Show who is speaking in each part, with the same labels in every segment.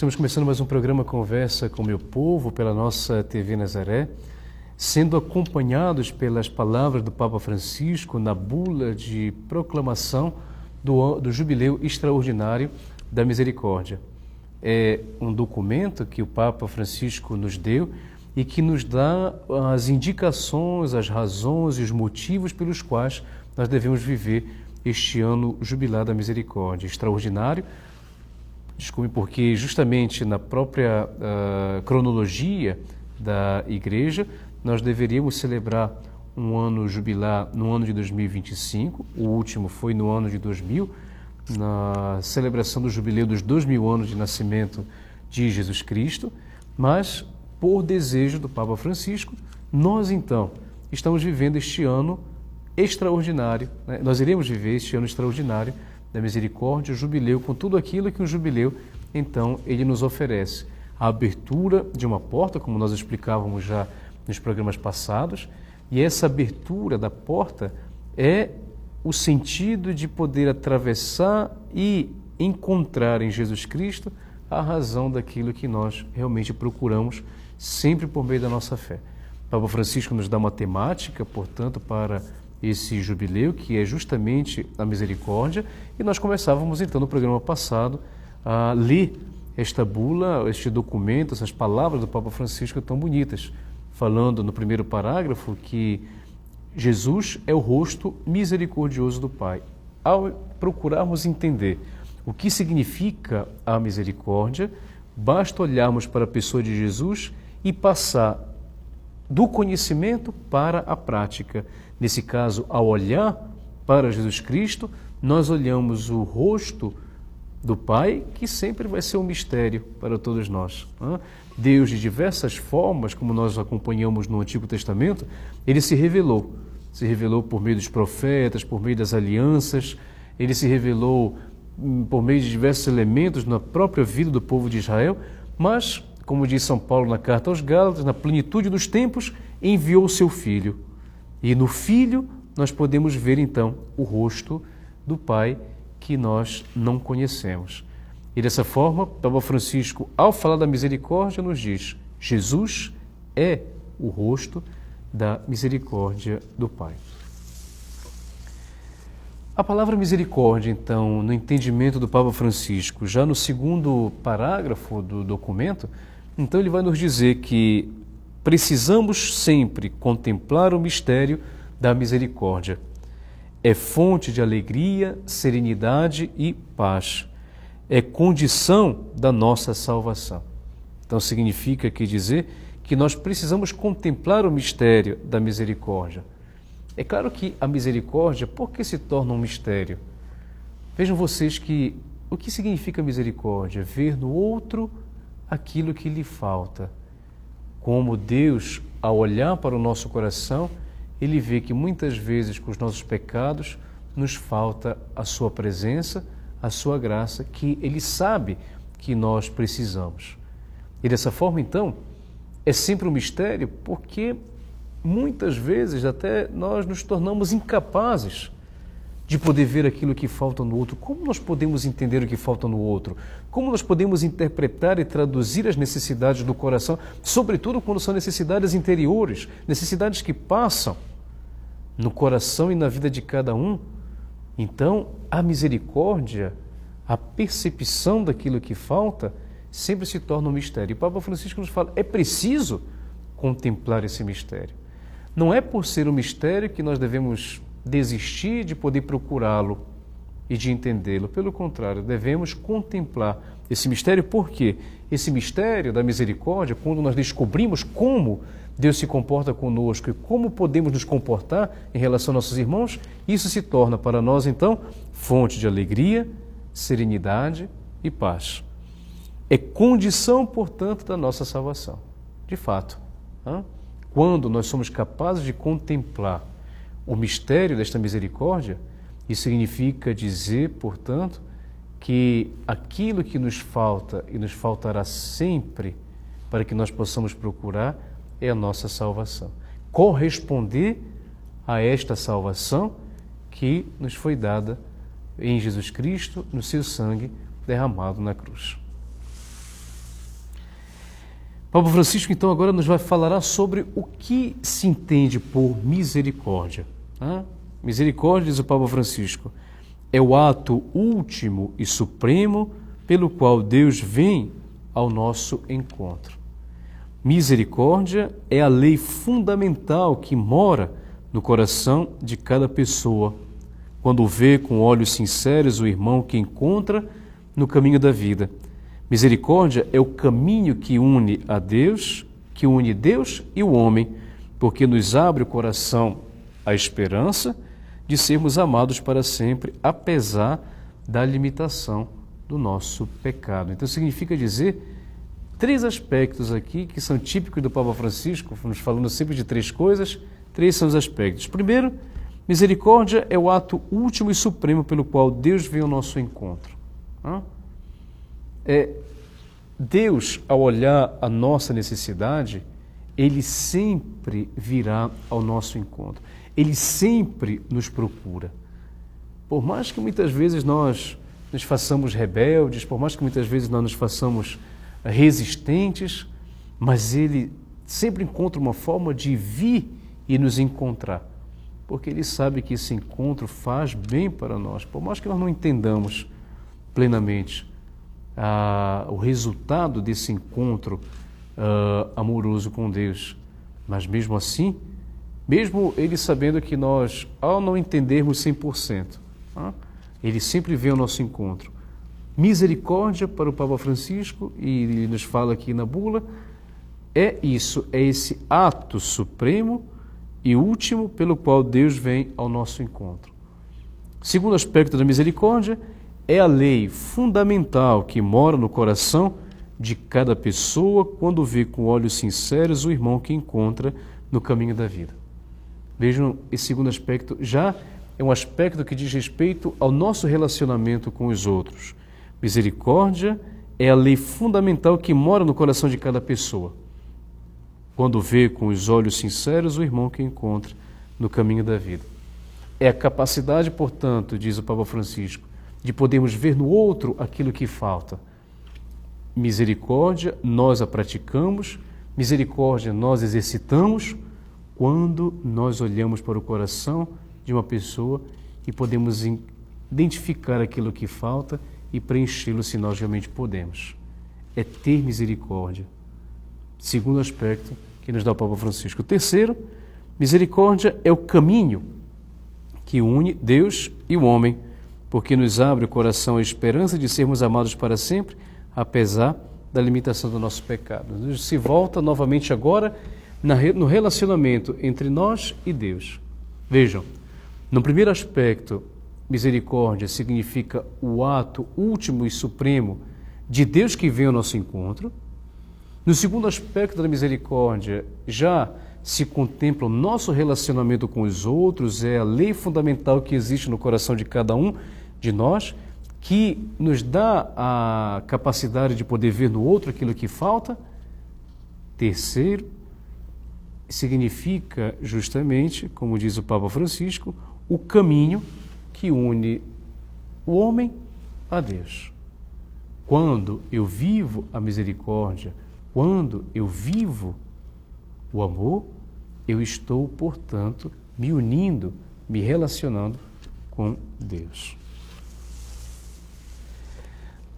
Speaker 1: Estamos começando mais um programa Conversa com o Meu Povo pela nossa TV Nazaré, sendo acompanhados pelas palavras do Papa Francisco na bula de proclamação do, do Jubileu Extraordinário da Misericórdia. É um documento que o Papa Francisco nos deu e que nos dá as indicações, as razões e os motivos pelos quais nós devemos viver este ano jubilar da misericórdia. Extraordinário desculpe, porque justamente na própria uh, cronologia da igreja, nós deveríamos celebrar um ano jubilar no ano de 2025, o último foi no ano de 2000, na celebração do jubileu dos dois mil anos de nascimento de Jesus Cristo, mas por desejo do Papa Francisco, nós então estamos vivendo este ano extraordinário, né? nós iremos viver este ano extraordinário da misericórdia, o jubileu, com tudo aquilo que o jubileu, então, ele nos oferece. A abertura de uma porta, como nós explicávamos já nos programas passados, e essa abertura da porta é o sentido de poder atravessar e encontrar em Jesus Cristo a razão daquilo que nós realmente procuramos, sempre por meio da nossa fé. O Papa Francisco nos dá uma temática, portanto, para esse jubileu, que é justamente a misericórdia, e nós começávamos então no programa passado a ler esta bula, este documento, essas palavras do Papa Francisco tão bonitas, falando no primeiro parágrafo que Jesus é o rosto misericordioso do Pai. Ao procurarmos entender o que significa a misericórdia, basta olharmos para a pessoa de Jesus e passar do conhecimento para a prática. Nesse caso, ao olhar para Jesus Cristo, nós olhamos o rosto do Pai, que sempre vai ser um mistério para todos nós. Né? Deus, de diversas formas, como nós acompanhamos no Antigo Testamento, ele se revelou. Se revelou por meio dos profetas, por meio das alianças, ele se revelou hum, por meio de diversos elementos na própria vida do povo de Israel, mas, como diz São Paulo na carta aos Gálatas, na plenitude dos tempos, enviou seu filho e no Filho nós podemos ver então o rosto do Pai que nós não conhecemos. E dessa forma, Papa Francisco, ao falar da misericórdia, nos diz: Jesus é o rosto da misericórdia do Pai. A palavra misericórdia, então, no entendimento do Papa Francisco, já no segundo parágrafo do documento, então ele vai nos dizer que precisamos sempre contemplar o mistério da misericórdia. É fonte de alegria, serenidade e paz. É condição da nossa salvação. Então significa aqui dizer que nós precisamos contemplar o mistério da misericórdia. É claro que a misericórdia, por que se torna um mistério? Vejam vocês que o que significa misericórdia? Ver no outro aquilo que lhe falta como Deus, ao olhar para o nosso coração, ele vê que muitas vezes com os nossos pecados nos falta a sua presença, a sua graça, que ele sabe que nós precisamos. E dessa forma, então, é sempre um mistério, porque muitas vezes até nós nos tornamos incapazes de poder ver aquilo que falta no outro. Como nós podemos entender o que falta no outro? Como nós podemos interpretar e traduzir as necessidades do coração, sobretudo quando são necessidades interiores, necessidades que passam no coração e na vida de cada um? Então, a misericórdia, a percepção daquilo que falta, sempre se torna um mistério. E o Papa Francisco nos fala: é preciso contemplar esse mistério. Não é por ser um mistério que nós devemos desistir de poder procurá-lo e de entendê-lo. Pelo contrário, devemos contemplar esse mistério, porque esse mistério da misericórdia, quando nós descobrimos como Deus se comporta conosco e como podemos nos comportar em relação aos nossos irmãos, isso se torna para nós então fonte de alegria, serenidade e paz. É condição, portanto, da nossa salvação. De fato, quando nós somos capazes de contemplar o mistério desta misericórdia, isso significa dizer, portanto, que aquilo que nos falta e nos faltará sempre para que nós possamos procurar é a nossa salvação. Corresponder a esta salvação que nos foi dada em Jesus Cristo, no seu sangue derramado na cruz. Papa Francisco, então, agora nos vai falar sobre o que se entende por misericórdia. Misericórdia, diz o Papa Francisco, é o ato último e supremo pelo qual Deus vem ao nosso encontro. Misericórdia é a lei fundamental que mora no coração de cada pessoa, quando vê com olhos sinceros o irmão que encontra no caminho da vida. Misericórdia é o caminho que une a Deus, que une Deus e o homem, porque nos abre o coração a esperança de sermos amados para sempre, apesar da limitação do nosso pecado. Então, significa dizer três aspectos aqui que são típicos do Papa Francisco, nos falando sempre de três coisas. Três são os aspectos. Primeiro, misericórdia é o ato último e supremo pelo qual Deus vem ao nosso encontro. É Deus, ao olhar a nossa necessidade, ele sempre virá ao nosso encontro. Ele sempre nos procura. Por mais que muitas vezes nós nos façamos rebeldes, por mais que muitas vezes nós nos façamos eh, resistentes, mas ele sempre encontra uma forma de vir e nos encontrar, porque ele sabe que esse encontro faz bem para nós, por mais que nós não entendamos plenamente ah, o resultado desse encontro uh, amoroso com Deus. Mas mesmo assim, mesmo Ele sabendo que nós, ao não entendermos 100%, uh, ah, Ele sempre vem ao nosso encontro. Misericórdia para o Papa Francisco, e ele nos fala aqui na bula, é isso, é esse ato supremo e último pelo qual Deus vem ao nosso encontro. Segundo aspecto da misericórdia é a lei fundamental que mora no coração de cada pessoa quando vê com olhos sinceros o irmão que encontra no caminho da vida. Vejam, esse segundo aspecto já é um aspecto que diz respeito ao nosso relacionamento com os outros. Misericórdia é a lei fundamental que mora no coração de cada pessoa. Quando vê com os olhos sinceros o irmão que encontra no caminho da vida. É a capacidade, portanto, diz o Papa Francisco, de podermos ver no outro aquilo que falta Misericórdia nós a praticamos, misericórdia nós exercitamos quando nós olhamos para o coração de uma pessoa e podemos identificar aquilo que falta e preenchê-lo se nós realmente podemos. É ter misericórdia. Segundo aspecto que nos dá o Papa Francisco. O terceiro, misericórdia é o caminho que une Deus e o homem, porque nos abre o coração a esperança de sermos amados para sempre apesar da limitação do nosso pecado. Se volta novamente agora no relacionamento entre nós e Deus. Vejam, no primeiro aspecto, misericórdia significa o ato último e supremo de Deus que vem ao nosso encontro. No segundo aspecto da misericórdia, já se contempla o nosso relacionamento com os outros, é a lei fundamental que existe no coração de cada um de nós que nos dá a capacidade de poder ver no outro aquilo que falta. Terceiro, significa justamente, como diz o Papa Francisco, o caminho que une o homem a Deus. Quando eu vivo a misericórdia, quando eu vivo o amor, eu estou, portanto, me unindo, me relacionando com Deus.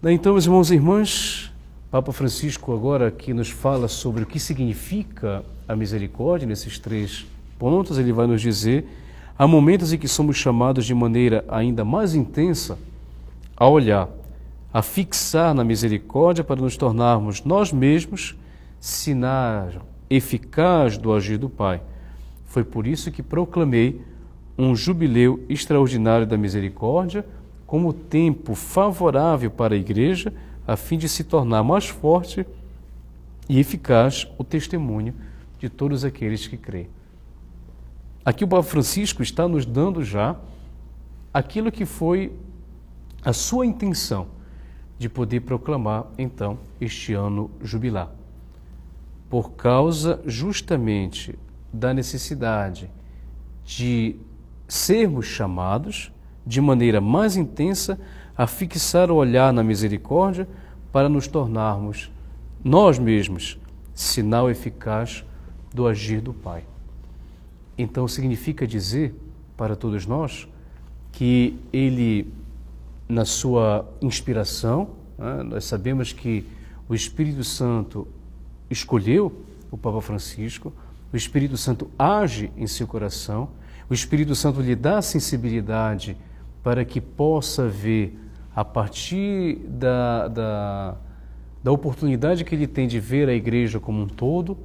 Speaker 1: Né, então, meus irmãos e irmãs, Papa Francisco agora que nos fala sobre o que significa a misericórdia nesses três pontos, ele vai nos dizer: há momentos em que somos chamados de maneira ainda mais intensa a olhar, a fixar na misericórdia para nos tornarmos nós mesmos sinais eficaz do agir do Pai. Foi por isso que proclamei um jubileu extraordinário da misericórdia como tempo favorável para a igreja, a fim de se tornar mais forte e eficaz o testemunho de todos aqueles que crê. Aqui o Papa Francisco está nos dando já aquilo que foi a sua intenção de poder proclamar então este ano jubilar. Por causa justamente da necessidade de sermos chamados de maneira mais intensa a fixar o olhar na misericórdia para nos tornarmos nós mesmos sinal eficaz do agir do Pai. Então significa dizer para todos nós que ele na sua inspiração, né, nós sabemos que o Espírito Santo escolheu o Papa Francisco, o Espírito Santo age em seu coração, o Espírito Santo lhe dá sensibilidade para que possa ver, a partir da, da, da oportunidade que ele tem de ver a igreja como um todo,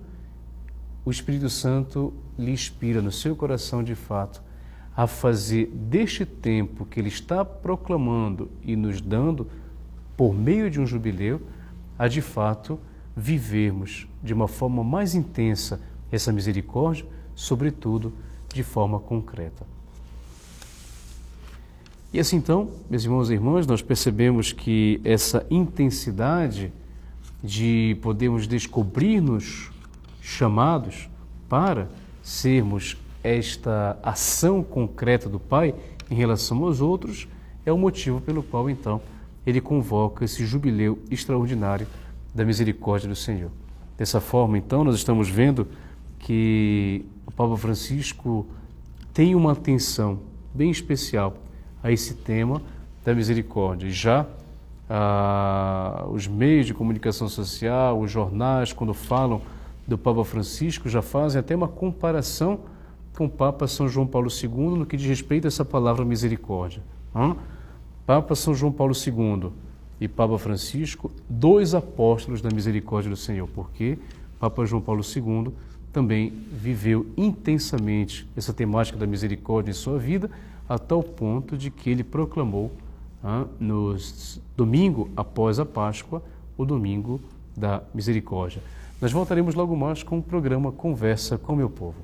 Speaker 1: o Espírito Santo lhe inspira no seu coração de fato a fazer deste tempo que ele está proclamando e nos dando, por meio de um jubileu, a de fato vivermos de uma forma mais intensa essa misericórdia, sobretudo de forma concreta. E assim então, meus irmãos e irmãs, nós percebemos que essa intensidade de podermos descobrir-nos chamados para sermos esta ação concreta do Pai em relação aos outros é o motivo pelo qual então ele convoca esse jubileu extraordinário da misericórdia do Senhor. Dessa forma, então, nós estamos vendo que o Papa Francisco tem uma atenção bem especial a esse tema da misericórdia. Já ah, os meios de comunicação social, os jornais, quando falam do Papa Francisco, já fazem até uma comparação com o Papa São João Paulo II no que diz respeito a essa palavra misericórdia. Hã? Papa São João Paulo II e Papa Francisco, dois apóstolos da misericórdia do Senhor, porque Papa João Paulo II também viveu intensamente essa temática da misericórdia em sua vida, a tal ponto de que ele proclamou ah, no domingo após a Páscoa o domingo da misericórdia. Nós voltaremos logo mais com o programa Conversa com Meu Povo.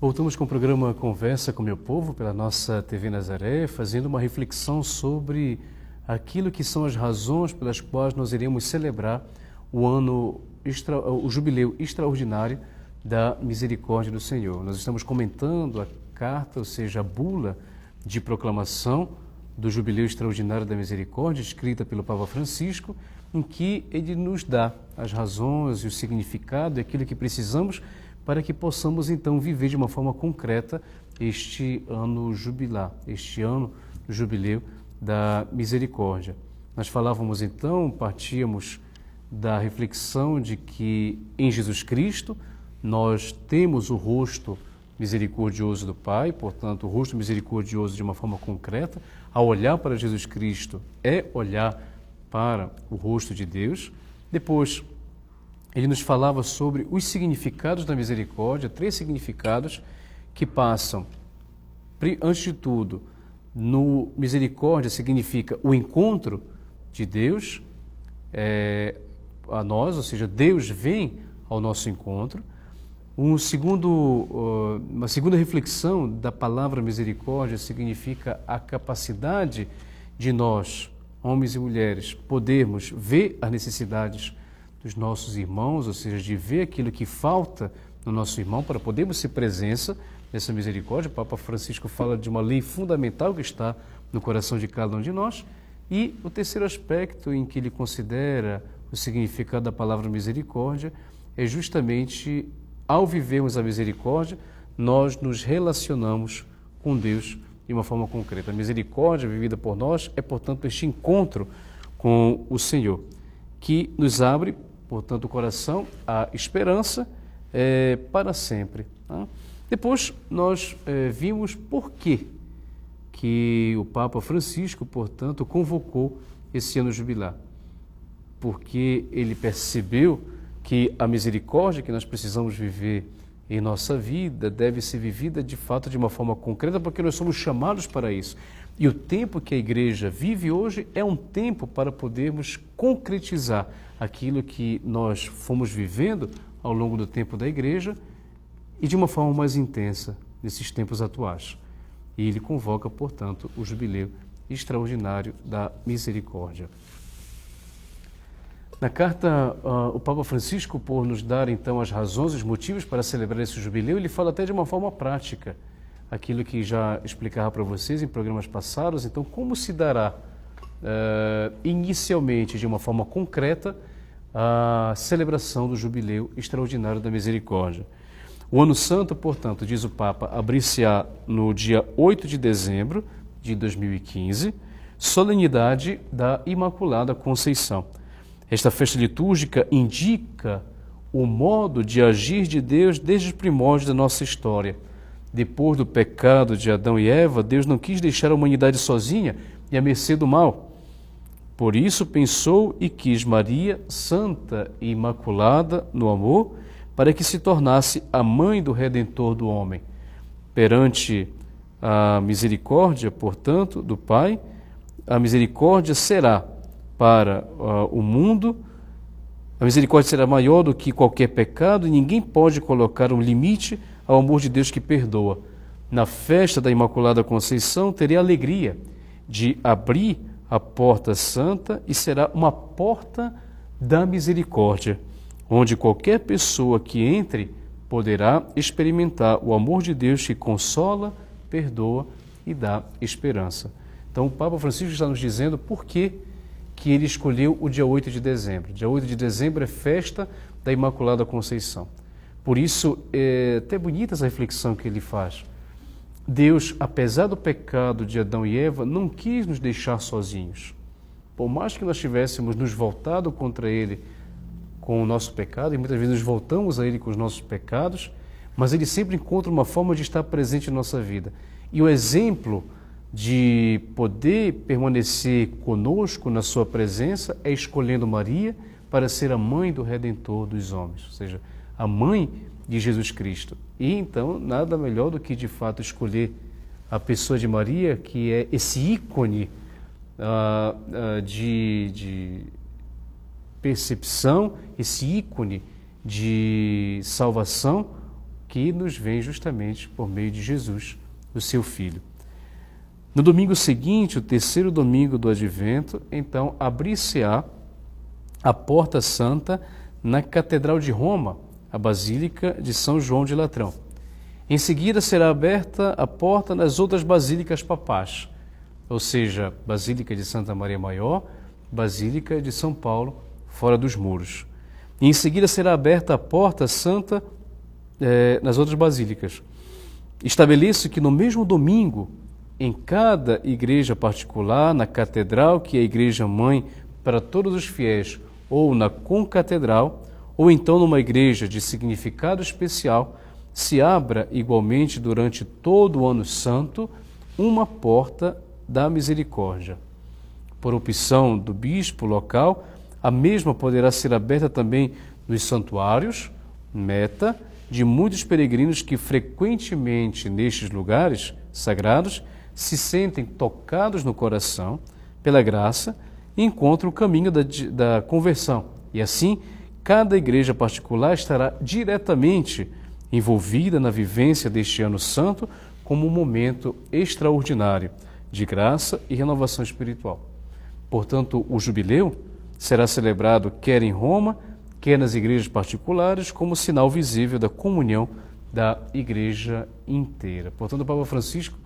Speaker 1: Voltamos com o programa Conversa com Meu Povo pela nossa TV Nazaré, fazendo uma reflexão sobre aquilo que são as razões pelas quais nós iremos celebrar o ano o jubileu extraordinário da misericórdia do Senhor. Nós estamos comentando carta, ou seja, a bula de proclamação do Jubileu Extraordinário da Misericórdia, escrita pelo Papa Francisco, em que ele nos dá as razões e o significado, aquilo que precisamos para que possamos então viver de uma forma concreta este ano jubilar, este ano jubileu da misericórdia. Nós falávamos então, partíamos da reflexão de que em Jesus Cristo nós temos o rosto misericordioso do Pai, portanto, o rosto misericordioso de uma forma concreta, ao olhar para Jesus Cristo, é olhar para o rosto de Deus. Depois, ele nos falava sobre os significados da misericórdia, três significados que passam, antes de tudo, no misericórdia significa o encontro de Deus é, a nós, ou seja, Deus vem ao nosso encontro. Um segundo, uma segunda reflexão da palavra misericórdia significa a capacidade de nós, homens e mulheres, podermos ver as necessidades dos nossos irmãos, ou seja, de ver aquilo que falta no nosso irmão para podermos ser presença nessa misericórdia. O Papa Francisco fala de uma lei fundamental que está no coração de cada um de nós. E o terceiro aspecto em que ele considera o significado da palavra misericórdia é justamente ao vivermos a misericórdia, nós nos relacionamos com Deus de uma forma concreta. A misericórdia vivida por nós é, portanto, este encontro com o Senhor, que nos abre, portanto, o coração à esperança é, para sempre. Tá? Depois nós é, vimos por quê que o Papa Francisco, portanto, convocou esse ano jubilar. Porque ele percebeu que a misericórdia que nós precisamos viver em nossa vida deve ser vivida de fato de uma forma concreta, porque nós somos chamados para isso. E o tempo que a igreja vive hoje é um tempo para podermos concretizar aquilo que nós fomos vivendo ao longo do tempo da igreja e de uma forma mais intensa nesses tempos atuais. E ele convoca, portanto, o jubileu extraordinário da misericórdia. Na carta, uh, o Papa Francisco, por nos dar então as razões, os motivos para celebrar esse jubileu, ele fala até de uma forma prática, aquilo que já explicava para vocês em programas passados. Então, como se dará uh, inicialmente, de uma forma concreta, a celebração do jubileu extraordinário da misericórdia? O Ano Santo, portanto, diz o Papa, abrir-se-á no dia 8 de dezembro de 2015, solenidade da Imaculada Conceição. Esta festa litúrgica indica o modo de agir de Deus desde os primórdios da nossa história. Depois do pecado de Adão e Eva, Deus não quis deixar a humanidade sozinha e à mercê do mal. Por isso pensou e quis Maria, santa e imaculada no amor, para que se tornasse a mãe do redentor do homem. Perante a misericórdia, portanto, do Pai, a misericórdia será para uh, o mundo, a misericórdia será maior do que qualquer pecado e ninguém pode colocar um limite ao amor de Deus que perdoa. Na festa da Imaculada Conceição, terei a alegria de abrir a porta santa e será uma porta da misericórdia, onde qualquer pessoa que entre poderá experimentar o amor de Deus que consola, perdoa e dá esperança. Então, o Papa Francisco está nos dizendo por que que ele escolheu o dia 8 de dezembro. Dia 8 de dezembro é festa da Imaculada Conceição. Por isso, é até bonita essa reflexão que ele faz. Deus, apesar do pecado de Adão e Eva, não quis nos deixar sozinhos. Por mais que nós tivéssemos nos voltado contra ele com o nosso pecado, e muitas vezes nos voltamos a ele com os nossos pecados, mas ele sempre encontra uma forma de estar presente em nossa vida. E o exemplo de poder permanecer conosco na sua presença é escolhendo Maria para ser a mãe do Redentor dos homens, ou seja, a mãe de Jesus Cristo. E então, nada melhor do que de fato escolher a pessoa de Maria, que é esse ícone uh, uh, de, de percepção, esse ícone de salvação que nos vem justamente por meio de Jesus, o seu Filho. No domingo seguinte, o terceiro domingo do advento, então abrir-se-á a Porta Santa na Catedral de Roma, a Basílica de São João de Latrão. Em seguida será aberta a porta nas outras basílicas papais, ou seja, Basílica de Santa Maria Maior, Basílica de São Paulo, fora dos muros. E em seguida será aberta a porta santa eh, nas outras basílicas. Estabeleço que no mesmo domingo em cada igreja particular, na catedral, que é a igreja mãe para todos os fiéis, ou na concatedral, ou então numa igreja de significado especial, se abra igualmente durante todo o ano santo uma porta da misericórdia. Por opção do bispo local, a mesma poderá ser aberta também nos santuários, meta de muitos peregrinos que frequentemente nestes lugares sagrados se sentem tocados no coração pela graça e encontram o caminho da, da conversão. E assim, cada igreja particular estará diretamente envolvida na vivência deste ano santo como um momento extraordinário de graça e renovação espiritual. Portanto, o jubileu será celebrado quer em Roma, quer nas igrejas particulares, como sinal visível da comunhão da igreja inteira. Portanto, o Papa Francisco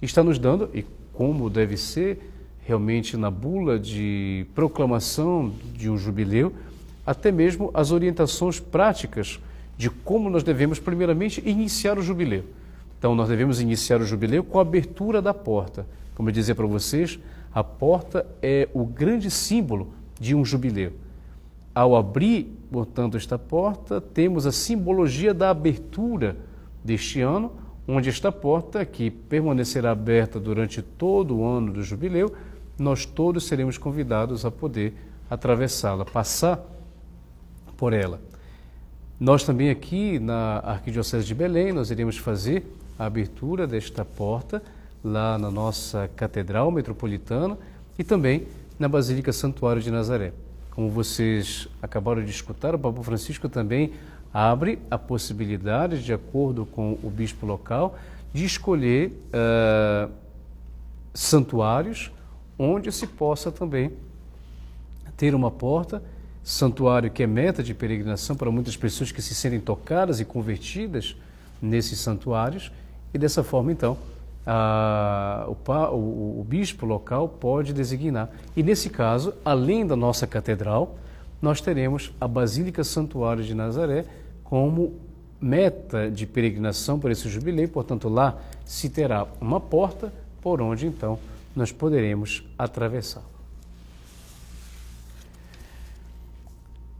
Speaker 1: está nos dando, e como deve ser realmente na bula de proclamação de um jubileu, até mesmo as orientações práticas de como nós devemos, primeiramente, iniciar o jubileu. Então, nós devemos iniciar o jubileu com a abertura da porta. Como eu dizia para vocês, a porta é o grande símbolo de um jubileu. Ao abrir, portanto, esta porta, temos a simbologia da abertura deste ano, onde esta porta, que permanecerá aberta durante todo o ano do jubileu, nós todos seremos convidados a poder atravessá-la, passar por ela. Nós também aqui na Arquidiocese de Belém, nós iremos fazer a abertura desta porta lá na nossa Catedral Metropolitana e também na Basílica Santuário de Nazaré. Como vocês acabaram de escutar, o Papa Francisco também abre a possibilidade, de acordo com o bispo local, de escolher uh, santuários onde se possa também ter uma porta, santuário que é meta de peregrinação para muitas pessoas que se sentem tocadas e convertidas nesses santuários, e dessa forma, então, a, o, o, o bispo local pode designar. E nesse caso, além da nossa catedral, nós teremos a Basílica Santuário de Nazaré, como meta de peregrinação para esse jubileu, portanto, lá se terá uma porta por onde então nós poderemos atravessar.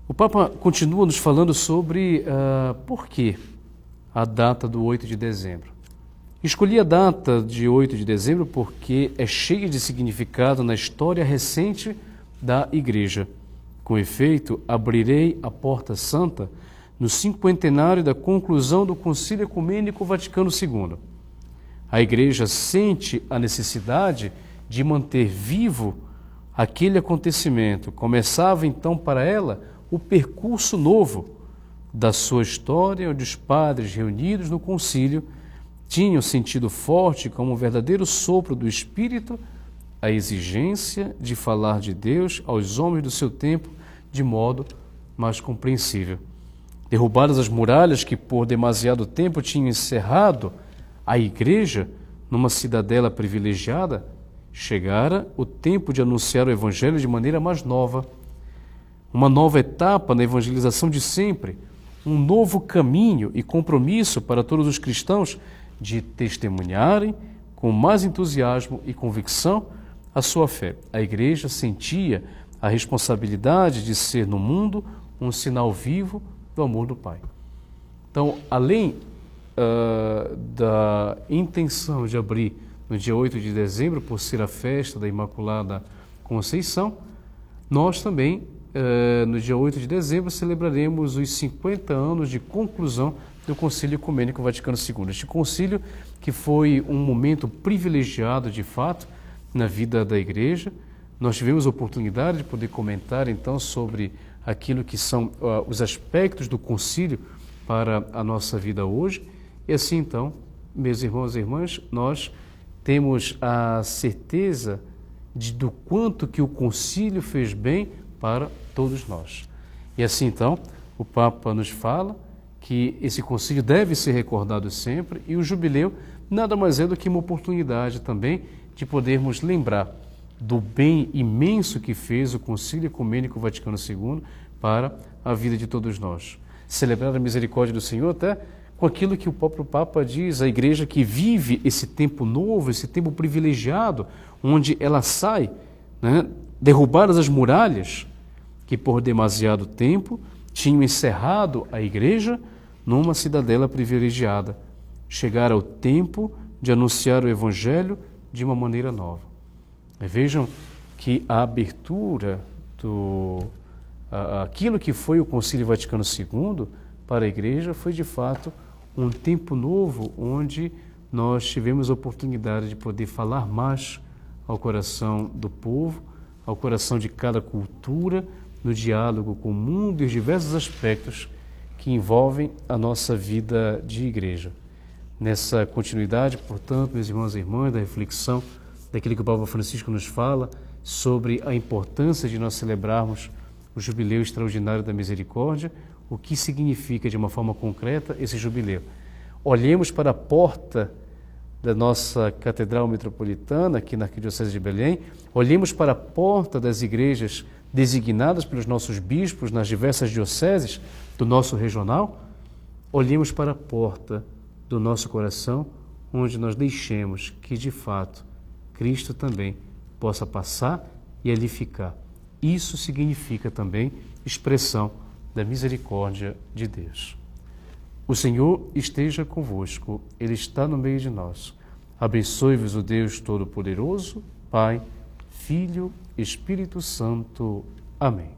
Speaker 1: O Papa continua nos falando sobre uh, por que a data do 8 de dezembro. Escolhi a data de 8 de dezembro porque é cheia de significado na história recente da Igreja. Com efeito, abrirei a porta santa no cinquentenário da conclusão do Concílio Ecumênico Vaticano II. A Igreja sente a necessidade de manter vivo aquele acontecimento. Começava então para ela o percurso novo da sua história, onde os padres reunidos no concílio tinham sentido forte, como um verdadeiro sopro do Espírito, a exigência de falar de Deus aos homens do seu tempo de modo mais compreensível. Derrubadas as muralhas que por demasiado tempo tinham encerrado a igreja numa cidadela privilegiada, chegara o tempo de anunciar o evangelho de maneira mais nova. Uma nova etapa na evangelização de sempre, um novo caminho e compromisso para todos os cristãos de testemunharem com mais entusiasmo e convicção a sua fé. A igreja sentia a responsabilidade de ser no mundo um sinal vivo do amor do Pai. Então, além uh, da intenção de abrir no dia 8 de dezembro, por ser a festa da Imaculada Conceição, nós também, uh, no dia 8 de dezembro, celebraremos os 50 anos de conclusão do Concílio Ecumênico Vaticano II. Este concílio que foi um momento privilegiado, de fato, na vida da Igreja. Nós tivemos a oportunidade de poder comentar, então, sobre aquilo que são uh, os aspectos do concílio para a nossa vida hoje. E assim então, meus irmãos e irmãs, nós temos a certeza de, do quanto que o concílio fez bem para todos nós. E assim então, o Papa nos fala que esse concílio deve ser recordado sempre e o jubileu nada mais é do que uma oportunidade também de podermos lembrar do bem imenso que fez o Concílio Ecumênico Vaticano II para a vida de todos nós. Celebrar a misericórdia do Senhor até com aquilo que o próprio Papa diz, a igreja que vive esse tempo novo, esse tempo privilegiado, onde ela sai, né, derrubadas as muralhas que por demasiado tempo tinham encerrado a igreja numa cidadela privilegiada. Chegar ao tempo de anunciar o evangelho de uma maneira nova. Vejam que a abertura do aquilo que foi o Concílio Vaticano II para a Igreja foi de fato um tempo novo onde nós tivemos a oportunidade de poder falar mais ao coração do povo, ao coração de cada cultura, no diálogo com o mundo e os diversos aspectos que envolvem a nossa vida de igreja. Nessa continuidade, portanto, meus irmãos e irmãs, da reflexão daquilo que o Papa Francisco nos fala sobre a importância de nós celebrarmos o jubileu extraordinário da misericórdia, o que significa de uma forma concreta esse jubileu. Olhemos para a porta da nossa Catedral Metropolitana, aqui na Arquidiocese de Belém, olhemos para a porta das igrejas designadas pelos nossos bispos nas diversas dioceses do nosso regional, olhemos para a porta do nosso coração, onde nós deixemos que, de fato, Cristo também possa passar e ali ficar. Isso significa também expressão da misericórdia de Deus. O Senhor esteja convosco, Ele está no meio de nós. Abençoe-vos o Deus Todo-Poderoso, Pai, Filho, Espírito Santo. Amém.